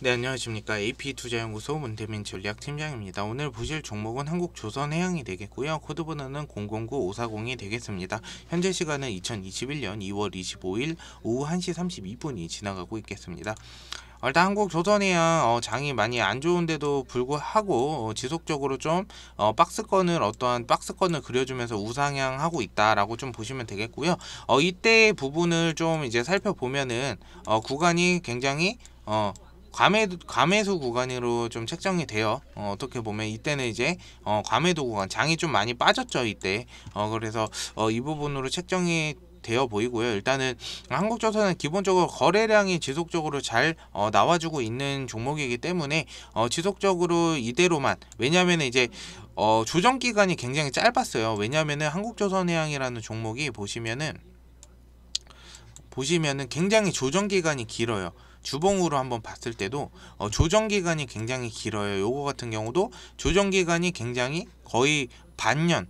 네 안녕하십니까 AP투자연구소 문태민 전략팀장입니다. 오늘 보실 종목은 한국조선해양이 되겠고요. 코드번호는 009540이 되겠습니다. 현재 시간은 2021년 2월 25일 오후 1시 32분이 지나가고 있겠습니다. 아, 일단 한국 조선해양 어, 장이 많이 안 좋은데도 불구하고 어, 지속적으로 좀 어, 박스권을 어떠한 박스권을 그려주면서 우상향하고 있다라고 좀 보시면 되겠고요. 이때 부분을 좀 이제 살펴보면은 구간이 굉장히 어, 과매도, 과매수 구간으로 좀 책정이 돼요. 어, 떻게 보면 이때는 이제 어, 과매도 구간 장이 좀 많이 빠졌죠 이때. 어, 그래서 어, 이 부분으로 책정이 되어 보이고요. 일단은 한국조선은 기본적으로 거래량이 지속적으로 잘 어, 나와주고 있는 종목이기 때문에 어, 지속적으로 이대로만 왜냐하면 이제 어, 조정 기간이 굉장히 짧았어요. 왜냐하면 한국조선해양이라는 종목이 보시면은 보시면은 굉장히 조정 기간이 길어요. 주봉으로 한번 봤을 때도 어, 조정 기간이 굉장히 길어요. 요거 같은 경우도 조정 기간이 굉장히 거의 반년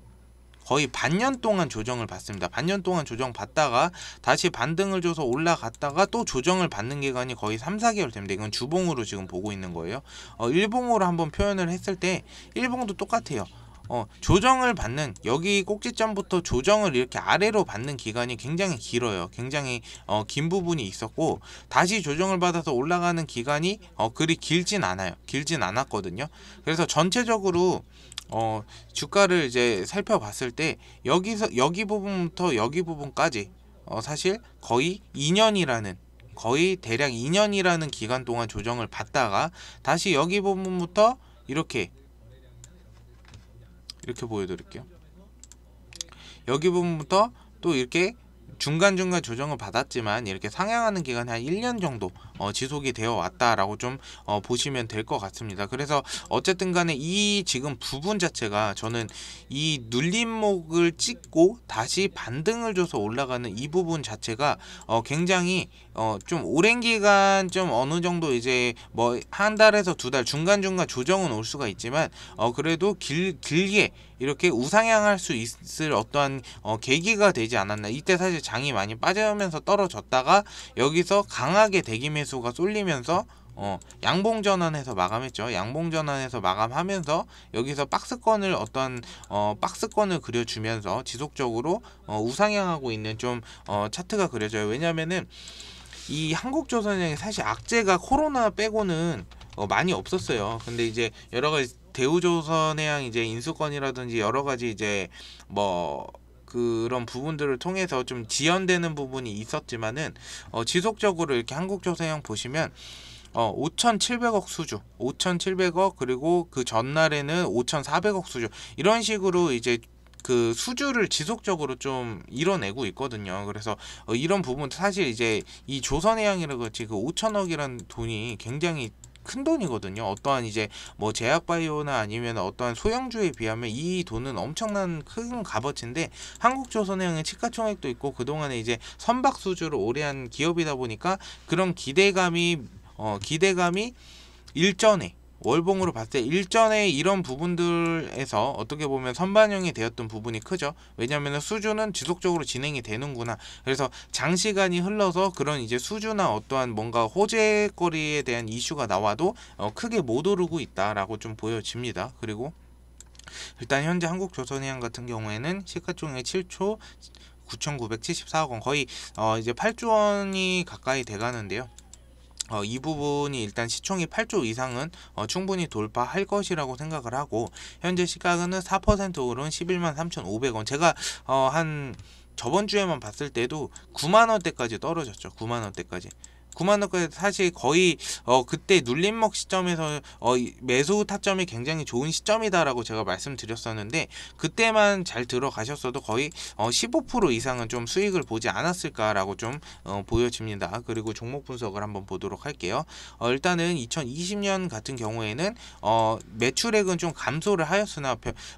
거의 반년 동안 조정을 받습니다. 반년 동안 조정 받다가 다시 반등을 줘서 올라갔다가 또 조정을 받는 기간이 거의 3, 4개월 됩니다. 이건 주봉으로 지금 보고 있는 거예요. 어, 일봉으로 한번 표현을 했을 때 일봉도 똑같아요. 어, 조정을 받는 여기 꼭지점부터 조정을 이렇게 아래로 받는 기간이 굉장히 길어요 굉장히 어, 긴 부분이 있었고 다시 조정을 받아서 올라가는 기간이 어, 그리 길진 않아요 길진 않았거든요 그래서 전체적으로 어, 주가를 이제 살펴봤을 때 여기서 여기 부분부터 여기 부분까지 어, 사실 거의 2년이라는 거의 대략 2년이라는 기간 동안 조정을 받다가 다시 여기 부분부터 이렇게 이렇게 보여드릴게요. 여기 부분부터 또 이렇게 중간중간 조정을 받았지만 이렇게 상향하는 기간이 한 1년 정도 어, 지속이 되어 왔다라고 좀 어, 보시면 될 것 같습니다. 그래서 어쨌든 간에 이 지금 부분 자체가 저는 이 눌림목을 찍고 다시 반등을 줘서 올라가는 이 부분 자체가 어, 굉장히 어, 좀 오랜 기간 좀 어느 정도 이제 뭐 한 달에서 두 달 중간중간 조정은 올 수가 있지만 어, 그래도 길, 길게 이렇게 우상향할 수 있을 어떠한 어, 계기가 되지 않았나 이때 사실 장이 많이 빠지면서 떨어졌다가 여기서 강하게 대기 매수가 쏠리면서 어, 양봉 전환해서 마감했죠. 양봉 전환해서 마감하면서 여기서 박스권을 어떤 어, 박스권을 그려주면서 지속적으로 어, 우상향하고 있는 좀 어, 차트가 그려져요. 왜냐면은 이 한국조선은 사실 악재가 코로나 빼고는 어, 많이 없었어요. 근데 이제 여러 가지 대우조선해양 이제 인수권이라든지 여러 가지 이제 뭐 그런 부분들을 통해서 좀 지연되는 부분이 있었지만은 어, 지속적으로 이렇게 한국조선형 보시면 어, 5,700억 수주, 5,700억 그리고 그 전날에는 5,400억 수주 이런 식으로 이제 그 수주를 지속적으로 좀 이뤄내고 있거든요. 그래서 어, 이런 부분 사실 이제 이 조선해양이라 그렇지 그 5천억이라는 돈이 굉장히 큰 돈이거든요. 어떠한 이제 뭐 제약바이오나 아니면 어떠한 소형주에 비하면 이 돈은 엄청난 큰 값어치인데 한국조선해양의 치가총액도 있고 그동안에 이제 선박 수주를 오래 한 기업이다 보니까 그런 기대감이 어 기대감이 일전에 월봉으로 봤을 때 일전에 이런 부분들에서 어떻게 보면 선반영이 되었던 부분이 크죠. 왜냐하면 수주는 지속적으로 진행이 되는구나. 그래서 장시간이 흘러서 그런 이제 수주나 어떠한 뭔가 호재거리에 대한 이슈가 나와도 어, 크게 못 오르고 있다라고 좀 보여집니다. 그리고 일단 현재 한국조선해양 같은 경우에는 시가총액 7조 9,974억 원 거의 어 이제 8조 원이 가까이 돼가는데요. 어, 이 부분이 일단 시총이 8조 이상은 어, 충분히 돌파할 것이라고 생각을 하고 현재 시가는 4% 오른 11만 3,500원 제가 어, 한 저번 주에만 봤을 때도 9만 원대까지 떨어졌죠. 9만 원대까지. 9만 원까지 사실 거의 어 그때 눌림목 시점에서 어 매수 타점이 굉장히 좋은 시점이다라고 제가 말씀드렸었는데 그때만 잘 들어가셨어도 거의 어15% 이상은 좀 수익을 보지 않았을까라고 좀어 보여집니다. 그리고 종목 분석을 한번 보도록 할게요. 어 일단은 2020년 같은 경우에는 어 매출액은 좀 감소를 하였으나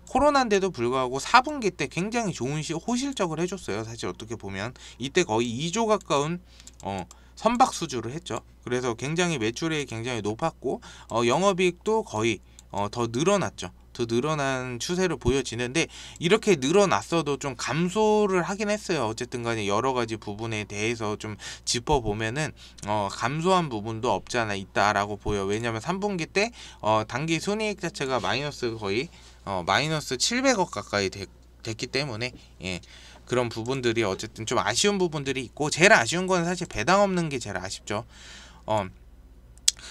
코로나인데도 불구하고 4분기 때 굉장히 좋은 시, 호실적을 해줬어요. 사실 어떻게 보면 이때 거의 2조 가까운 어 선박 수주를 했죠. 그래서 굉장히 매출액이 굉장히 높았고 어, 영업이익도 거의 어, 더 늘어났죠. 더 늘어난 추세를 보여지는데 이렇게 늘어났어도 좀 감소를 하긴 했어요. 어쨌든 간에 여러 가지 부분에 대해서 좀 짚어보면은 어, 감소한 부분도 없지 않아 있다라고 보여. 왜냐하면 3분기 때 어, 단기 순이익 자체가 마이너스 거의 어, 마이너스 700억 가까이 됐, 됐기 때문에 예. 그런 부분들이 어쨌든 좀 아쉬운 부분들이 있고 제일 아쉬운 건 사실 배당 없는 게 제일 아쉽죠. 어,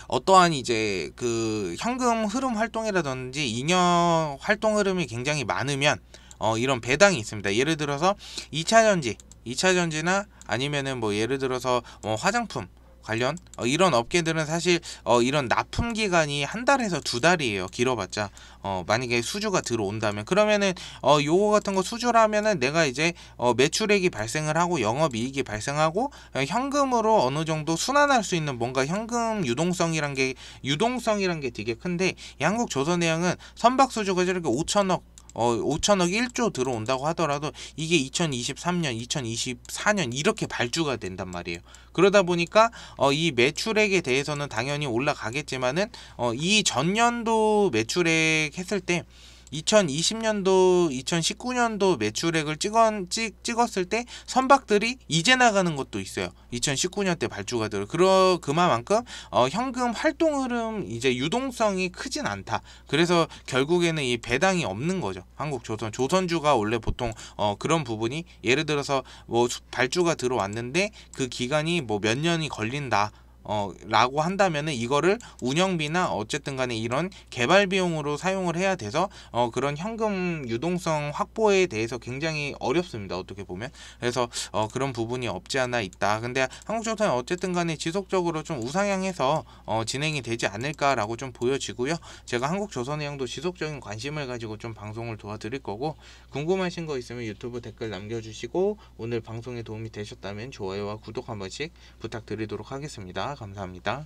어떠한 이제 그 현금 흐름 활동이라든지 잉여 활동 흐름이 굉장히 많으면 어, 이런 배당이 있습니다. 예를 들어서 2차전지, 2차전지나 아니면은 뭐 예를 들어서 뭐 화장품 관련 어, 이런 업계들은 사실 어, 이런 납품 기간이 한 달에서 두 달이에요 길어봤자 어, 만약에 수주가 들어온다면 그러면은 어, 요거 같은 거수주를하면은 내가 이제 어, 매출액이 발생을 하고 영업이익이 발생하고 어, 현금으로 어느 정도 순환할 수 있는 뭔가 현금 유동성이란 게 유동성이란 게 되게 큰데 양국 조선해양은 선박 수주가 저렇게 5천억 어, 5천억 1조 들어온다고 하더라도 이게 2023년, 2024년 이렇게 발주가 된단 말이에요. 그러다 보니까 어, 이 매출액에 대해서는 당연히 올라가겠지만은 어, 이 전년도 매출액 했을 때 2020년도, 2019년도 매출액을 찍은, 찍, 찍었을 때 선박들이 이제 나가는 것도 있어요. 2019년 때 발주가 들 그러 그만큼 어, 현금 활동 흐름 이제 유동성이 크진 않다. 그래서 결국에는 이 배당이 없는 거죠. 한국 조선 조선주가 원래 보통 어, 그런 부분이 예를 들어서 뭐 발주가 들어왔는데 그 기간이 뭐 몇 년이 걸린다. 어, 라고 한다면은 이거를 운영비나 어쨌든 간에 이런 개발 비용으로 사용을 해야 돼서 어, 그런 현금 유동성 확보에 대해서 굉장히 어렵습니다. 어떻게 보면. 그래서 어, 그런 부분이 없지 않아 있다. 근데 한국전선은 어쨌든 간에 지속적으로 좀 우상향해서 어, 진행이 되지 않을까라고 좀 보여지고요. 제가 한국조선의 형도 지속적인 관심을 가지고 좀 방송을 도와드릴 거고 궁금하신 거 있으면 유튜브 댓글 남겨주시고 오늘 방송에 도움이 되셨다면 좋아요와 구독 한 번씩 부탁드리도록 하겠습니다. 감사합니다.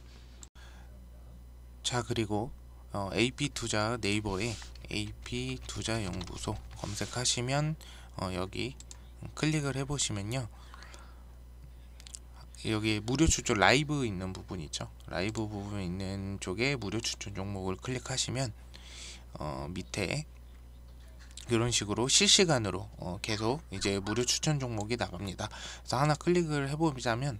자 그리고 어, AP투자 네이버에 AP투자연구소 검색하시면 어, 여기 클릭을 해보시면요. 여기 무료 추천 라이브 있는 부분 있죠. 라이브 부분 있는 쪽에 무료 추천 종목을 클릭하시면 어, 밑에 이런 식으로 실시간으로 어, 계속 이제 무료 추천 종목이 나갑니다. 그래서 하나 클릭을 해보자면